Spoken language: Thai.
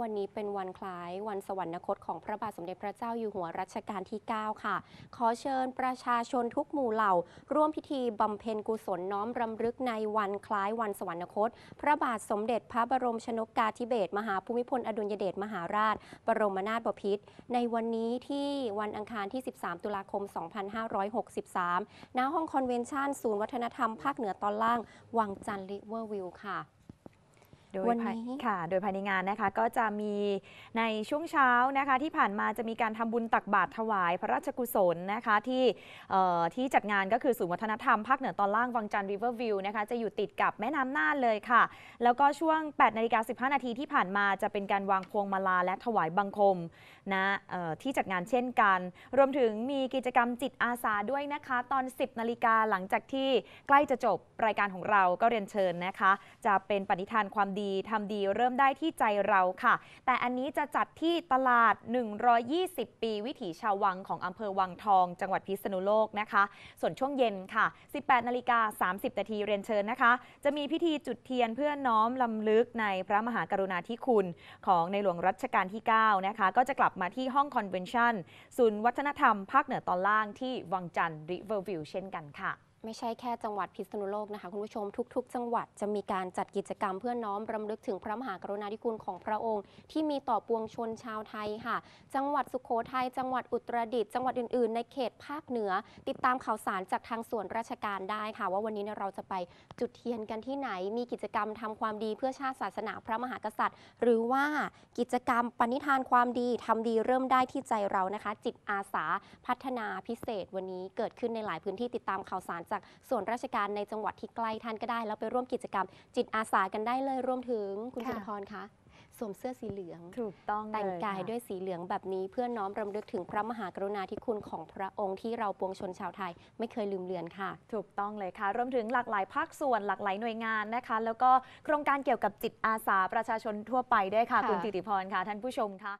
วันนี้เป็นวันคล้ายวันสวรรคตของพระบาทสมเด็จพระเจ้าอยู่หัวรัชกาลที่ 9 ค่ะ ขอเชิญ ประชาชนทุกหมู่เหล่า ร่วมพิธีบำเพ็ญกุศลน้อมรำลึกในวันคล้ายวันสวรรคตพระบาทสมเด็จพระบรมชนกกาธิเบศรมหาภูมิพลอดุลยเดชมหาราช บรมนาถบพิตรในวันนี้ที่วันอังคารที่ 13 ตุลาคม 2563 ณ ห้องคอนเวนชั่นศูนย์วัฒนธรรมภาคเหนือตอนล่าง วังจันทร์ลิเวอร์วิวค่ะโดยวันนี้ค่ะโดยภายในงานนะคะก็จะมีในช่วงเช้านะคะที่ผ่านมาจะมีการทำบุญตักบาตรถวายพระราชกุศลนะคะที่ที่จัดงานก็คือศูนย์วัฒนธรรมภาคเหนือตอนล่างวังจันทร์ริเวอร์วิวนะคะจะอยู่ติดกับแม่น้ำน่านเลยค่ะ แล้วก็ช่วง8นาฬิกาสินาทีที่ผ่านมาจะเป็นการวางพวงมาลาและถวายบังคมนะที่จัดงานเช่นกัน รวมถึงมีกิจกรรมจิตอาสาด้วยนะคะตอน 10นาฬิกาหลังจากที่ใกล้จะจบรายการของเราก็เรียนเชิญนะคะจะเป็นปณิธานความดีทำดีเริ่มได้ที่ใจเราค่ะ แต่อันนี้จะจัดที่ตลาด 120 ปีวิถีชาววังของอำเภอวังทองจังหวัดพิษณุโลกนะคะ ส่วนช่วงเย็นค่ะ 18นาฬิกา30นาทีเรียนเชิญนะคะ จะมีพิธีจุดเทียนเพื่อน้อมลำลึกในพระมหากรุณาธิคุณ ของในหลวงรัชกาลที่9นะคะก็จะกลับมาที่ห้องคอนเวนชั่นศูนย์วัฒนธรรม ภาคเหนือตอนล่างที่วังจันทร์ริเวอร์วิวเช่นกันค่ะไม่ใช่แค่จังหวัดพิษณุโลกนะคะ คุณผู้ชมทุกๆ จังหวัดจะมีการจัดกิจกรรมเพื่อน้อม รำลึกถึงพระมหากรุณาธิคุณของพระองค์ ที่มีต่อปวงชนชาวไทยค่ะ จังหวัดสุขโขทัยจังหวัดอุตรดิตถ์จังหวัดอื่นๆ ในเขตภาคเหนือติดตามข่าวสารจากทางส่วนราชการได้ค่ะ ว่าวันนี้เราจะไปจุดเทียนกันที่ไหน มีกิจกรรมทำความดีเพื่อชาติศาสนาพระมหากษัตริย์ หรือว่ากิจกรรมปณิธานความดีทำดีเริ่มได้ที่ใจเรานะคะ จิตอาสาพัฒนาพิเศษวันนี้เกิดขึ้นในหลายพื้นที่ติดตามข่าวสารจากส่วนราชการในจังหวัดที่ใกล้ท่านก็ได้แล้วไปร่วมกิจกรรม จิตอาสากันได้เลยรวมถึงคุณคุลธพรคะสวมเสื้อสีเหลือง ถูกต้องแต่งกายด้วยสีเหลืองแบบนี้เพื่อน้อมรำลึกถึงพระมหากรุณาธิคุณของพระองค์ที่เราปวงชนชาวไทย ไม่เคยลืมเลือนค่ะ ถูกต้องเลยค่ะรวมถึงหลากหลายภาคส่วนหลากหลายหน่วยงานนะคะ แล้วก็โครงการเกี่ยวกับจิตอาสาประชาชนทั่วไปด้วยค่ะค่ะคุณจิติพรค่ะท่านผู้ชมค่ะ